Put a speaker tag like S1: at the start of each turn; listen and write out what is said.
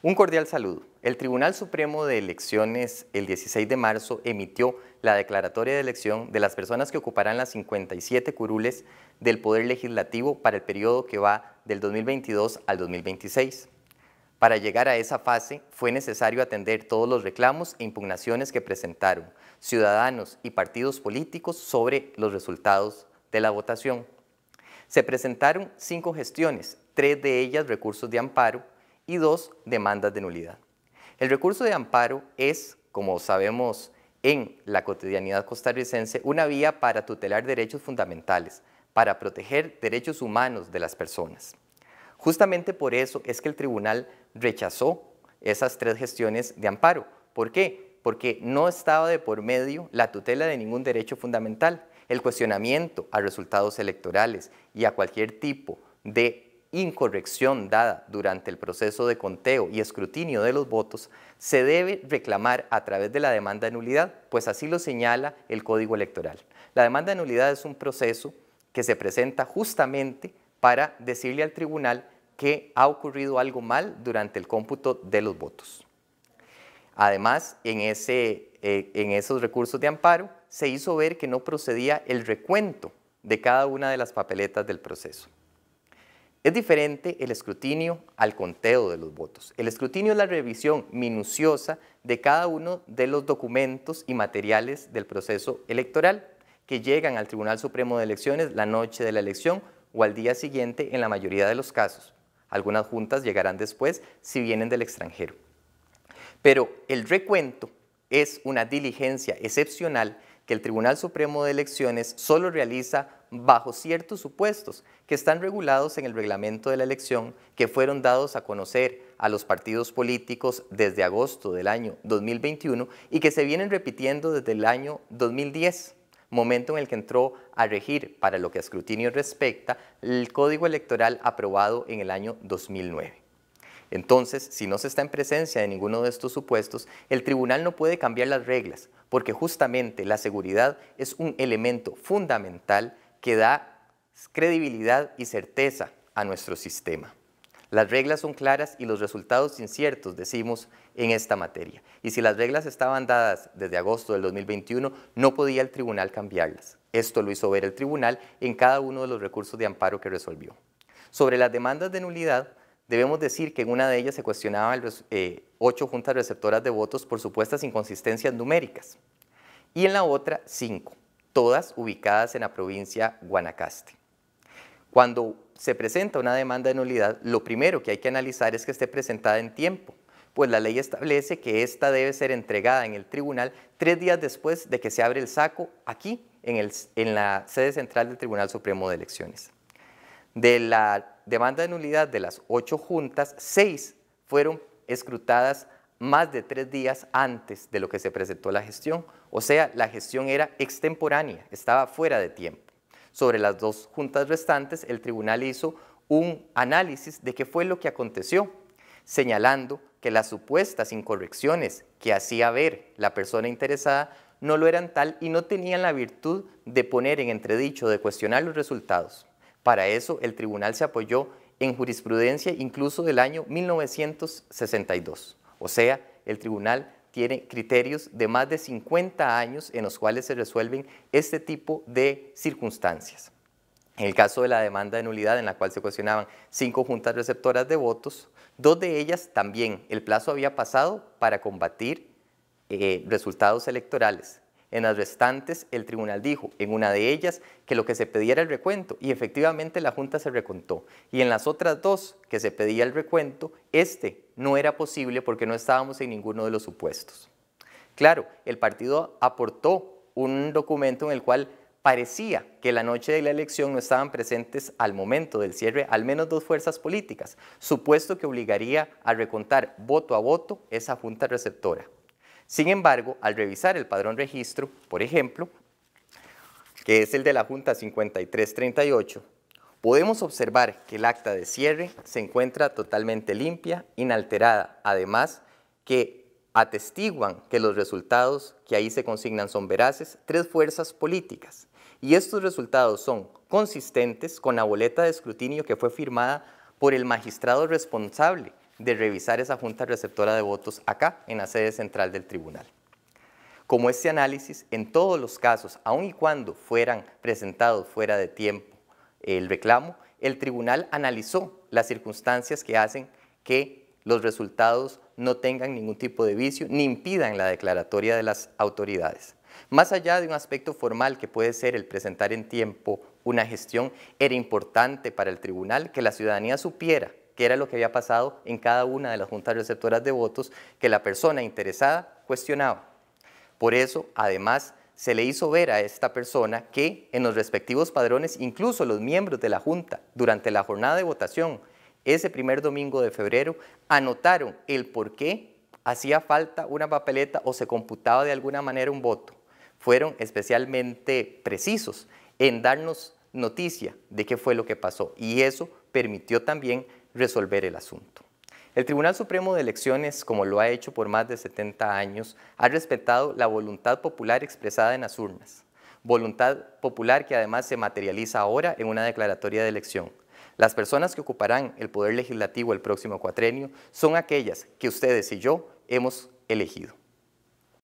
S1: Un cordial saludo. El Tribunal Supremo de Elecciones el 16 de marzo emitió la declaratoria de elección de las personas que ocuparán las 57 curules del Poder Legislativo para el periodo que va del 2022 al 2026. Para llegar a esa fase fue necesario atender todos los reclamos e impugnaciones que presentaron ciudadanos y partidos políticos sobre los resultados de la votación. Se presentaron cinco gestiones, tres de ellas recursos de amparo, y dos demandas de nulidad. El recurso de amparo es, como sabemos en la cotidianidad costarricense, una vía para tutelar derechos fundamentales, para proteger derechos humanos de las personas. Justamente por eso es que el tribunal rechazó esas tres gestiones de amparo. ¿Por qué? Porque no estaba de por medio la tutela de ningún derecho fundamental, el cuestionamiento a resultados electorales y a cualquier tipo de incorrección dada durante el proceso de conteo y escrutinio de los votos se debe reclamar a través de la demanda de nulidad, pues así lo señala el Código Electoral. La demanda de nulidad es un proceso que se presenta justamente para decirle al tribunal que ha ocurrido algo mal durante el cómputo de los votos. Además, en, eh, en esos recursos de amparo se hizo ver que no procedía el recuento de cada una de las papeletas del proceso. Es diferente el escrutinio al conteo de los votos. El escrutinio es la revisión minuciosa de cada uno de los documentos y materiales del proceso electoral que llegan al Tribunal Supremo de Elecciones la noche de la elección o al día siguiente en la mayoría de los casos. Algunas juntas llegarán después si vienen del extranjero. Pero el recuento es una diligencia excepcional que el Tribunal Supremo de Elecciones solo realiza bajo ciertos supuestos que están regulados en el reglamento de la elección que fueron dados a conocer a los partidos políticos desde agosto del año 2021 y que se vienen repitiendo desde el año 2010, momento en el que entró a regir para lo que a escrutinio respecta el código electoral aprobado en el año 2009. Entonces, si no se está en presencia de ninguno de estos supuestos, el tribunal no puede cambiar las reglas, porque justamente la seguridad es un elemento fundamental que da credibilidad y certeza a nuestro sistema. Las reglas son claras y los resultados inciertos, decimos, en esta materia. Y si las reglas estaban dadas desde agosto del 2021, no podía el tribunal cambiarlas. Esto lo hizo ver el tribunal en cada uno de los recursos de amparo que resolvió. Sobre las demandas de nulidad, debemos decir que en una de ellas se cuestionaban eh, ocho juntas receptoras de votos por supuestas inconsistencias numéricas y en la otra cinco todas ubicadas en la provincia Guanacaste. Cuando se presenta una demanda de nulidad, lo primero que hay que analizar es que esté presentada en tiempo, pues la ley establece que ésta debe ser entregada en el tribunal tres días después de que se abre el saco aquí, en, en la sede central del Tribunal Supremo de Elecciones. De la demanda de nulidad de las ocho juntas, seis fueron escrutadas más de tres días antes de lo que se presentó la gestión, o sea, la gestión era extemporánea, estaba fuera de tiempo. Sobre las dos juntas restantes, el tribunal hizo un análisis de qué fue lo que aconteció, señalando que las supuestas incorrecciones que hacía ver la persona interesada no lo eran tal y no tenían la virtud de poner en entredicho, de cuestionar los resultados. Para eso, el tribunal se apoyó en jurisprudencia incluso del año 1962. O sea, el tribunal tiene criterios de más de 50 años en los cuales se resuelven este tipo de circunstancias. En el caso de la demanda de nulidad en la cual se cuestionaban cinco juntas receptoras de votos, dos de ellas también el plazo había pasado para combatir eh, resultados electorales. En las restantes, el tribunal dijo, en una de ellas, que lo que se pedía era el recuento y efectivamente la Junta se recontó. Y en las otras dos, que se pedía el recuento, este no era posible porque no estábamos en ninguno de los supuestos. Claro, el partido aportó un documento en el cual parecía que la noche de la elección no estaban presentes al momento del cierre al menos dos fuerzas políticas, supuesto que obligaría a recontar voto a voto esa junta receptora. Sin embargo, al revisar el padrón registro, por ejemplo, que es el de la Junta 5338, podemos observar que el acta de cierre se encuentra totalmente limpia, inalterada, además que atestiguan que los resultados que ahí se consignan son veraces tres fuerzas políticas. Y estos resultados son consistentes con la boleta de escrutinio que fue firmada por el magistrado responsable de revisar esa junta receptora de votos acá en la sede central del tribunal. Como este análisis, en todos los casos, aun y cuando fueran presentados fuera de tiempo el reclamo, el tribunal analizó las circunstancias que hacen que los resultados no tengan ningún tipo de vicio ni impidan la declaratoria de las autoridades. Más allá de un aspecto formal que puede ser el presentar en tiempo una gestión, era importante para el tribunal que la ciudadanía supiera que era lo que había pasado en cada una de las juntas receptoras de votos que la persona interesada cuestionaba. Por eso, además, se le hizo ver a esta persona que en los respectivos padrones, incluso los miembros de la Junta, durante la jornada de votación, ese primer domingo de febrero, anotaron el por qué hacía falta una papeleta o se computaba de alguna manera un voto. Fueron especialmente precisos en darnos noticia de qué fue lo que pasó y eso permitió también resolver el asunto. El Tribunal Supremo de Elecciones, como lo ha hecho por más de 70 años, ha respetado la voluntad popular expresada en las urnas, voluntad popular que además se materializa ahora en una declaratoria de elección. Las personas que ocuparán el Poder Legislativo el próximo cuatrenio son aquellas que ustedes y yo hemos elegido.